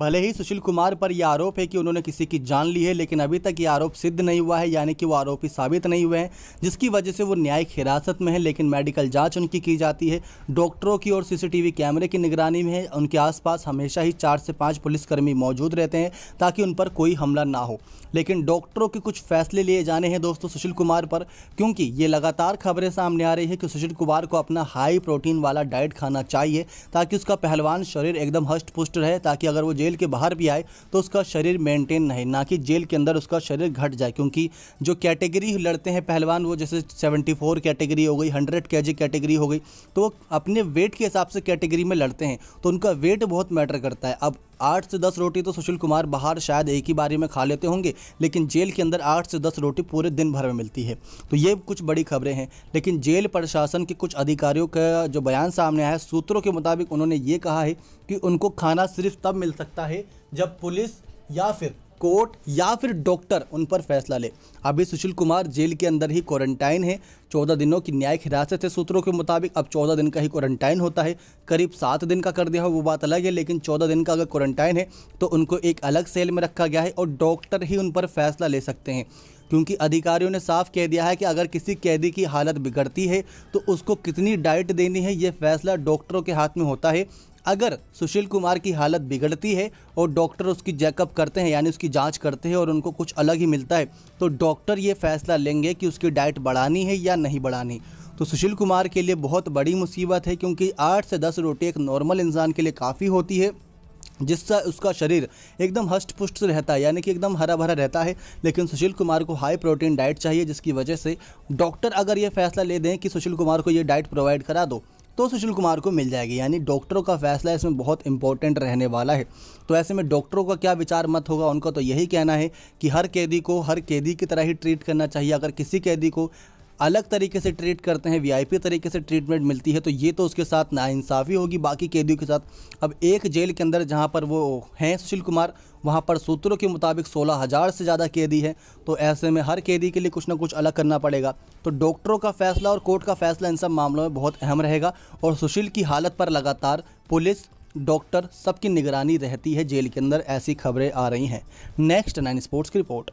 भले ही सुशील कुमार पर यह आरोप है कि उन्होंने किसी की जान ली है लेकिन अभी तक ये आरोप सिद्ध नहीं हुआ है यानी कि वो आरोपी साबित नहीं हुए हैं जिसकी वजह से वो न्यायिक हिरासत में है लेकिन मेडिकल जांच उनकी की जाती है डॉक्टरों की और सीसीटीवी कैमरे की निगरानी में है उनके आसपास हमेशा ही चार से पाँच पुलिसकर्मी मौजूद रहते हैं ताकि उन पर कोई हमला ना हो लेकिन डॉक्टरों के कुछ फैसले लिए जाने हैं दोस्तों सुशील कुमार पर क्योंकि ये लगातार खबरें सामने आ रही है कि सुशील कुमार को अपना हाई प्रोटीन वाला डाइट खाना चाहिए ताकि उसका पहलवान शरीर एकदम हष्ट पुष्ट रहे ताकि अगर वो जेल के बाहर भी आए तो उसका शरीर मेंटेन नहीं ना कि जेल के अंदर उसका शरीर घट जाए क्योंकि जो कैटेगरी लड़ते हैं पहलवान वो जैसे 74 कैटेगरी हो गई 100 के कैटेगरी हो गई तो वो अपने वेट के हिसाब से कैटेगरी में लड़ते हैं तो उनका वेट बहुत मैटर करता है अब आठ से दस रोटी तो सुशील कुमार बाहर शायद एक ही बारी में खा लेते होंगे लेकिन जेल के अंदर आठ से दस रोटी पूरे दिन भर में मिलती है तो ये कुछ बड़ी खबरें हैं लेकिन जेल प्रशासन के कुछ अधिकारियों का जो बयान सामने आया सूत्रों के मुताबिक उन्होंने ये कहा है कि उनको खाना सिर्फ तब मिल सकता है जब पुलिस या फिर कोर्ट या फिर डॉक्टर उन पर फैसला ले अभी सुशील कुमार जेल के अंदर ही क्वारंटाइन है चौदह दिनों की न्यायिक हिरासत है सूत्रों के मुताबिक अब चौदह दिन का ही क्वारंटाइन होता है करीब सात दिन का कर दिया हो वो बात अलग है लेकिन चौदह दिन का अगर क्वारंटाइन है तो उनको एक अलग सेल में रखा गया है और डॉक्टर ही उन पर फैसला ले सकते हैं क्योंकि अधिकारियों ने साफ कह दिया है कि अगर किसी कैदी की हालत बिगड़ती है तो उसको कितनी डाइट देनी है ये फैसला डॉक्टरों के हाथ में होता है अगर सुशील कुमार की हालत बिगड़ती है और डॉक्टर उसकी चेकअप करते हैं यानी उसकी जांच करते हैं और उनको कुछ अलग ही मिलता है तो डॉक्टर ये फैसला लेंगे कि उसकी डाइट बढ़ानी है या नहीं बढ़ानी तो सुशील कुमार के लिए बहुत बड़ी मुसीबत है क्योंकि आठ से दस रोटी एक नॉर्मल इंसान के लिए काफ़ी होती है जिससे उसका शरीर एकदम हष्ट पुष्ट रहता है यानी कि एकदम हरा भरा रहता है लेकिन सुशील कुमार को हाई प्रोटीन डाइट चाहिए जिसकी वजह से डॉक्टर अगर ये फैसला ले दें कि सुशील कुमार को ये डाइट प्रोवाइड करा दो तो सुशील कुमार को मिल जाएगी यानी डॉक्टरों का फैसला इसमें बहुत इंपॉर्टेंट रहने वाला है तो ऐसे में डॉक्टरों का क्या विचार मत होगा उनका तो यही कहना है कि हर कैदी को हर कैदी की तरह ही ट्रीट करना चाहिए अगर किसी कैदी को अलग तरीके से ट्रीट करते हैं वीआईपी तरीके से ट्रीटमेंट मिलती है तो ये तो उसके साथ नाइंसाफ़ी होगी बाकी कैदियों के साथ अब एक जेल के अंदर जहाँ पर वो हैं सुशील कुमार वहाँ पर सूत्रों के मुताबिक सोलह हज़ार से ज़्यादा कैदी हैं तो ऐसे में हर कैदी के लिए कुछ ना कुछ अलग करना पड़ेगा तो डॉक्टरों का फैसला और कोर्ट का फैसला इन सब मामलों में बहुत अहम रहेगा और सुशील की हालत पर लगातार पुलिस डॉक्टर सबकी निगरानी रहती है जेल के अंदर ऐसी खबरें आ रही हैं नेक्स्ट नाइन स्पोर्ट्स की रिपोर्ट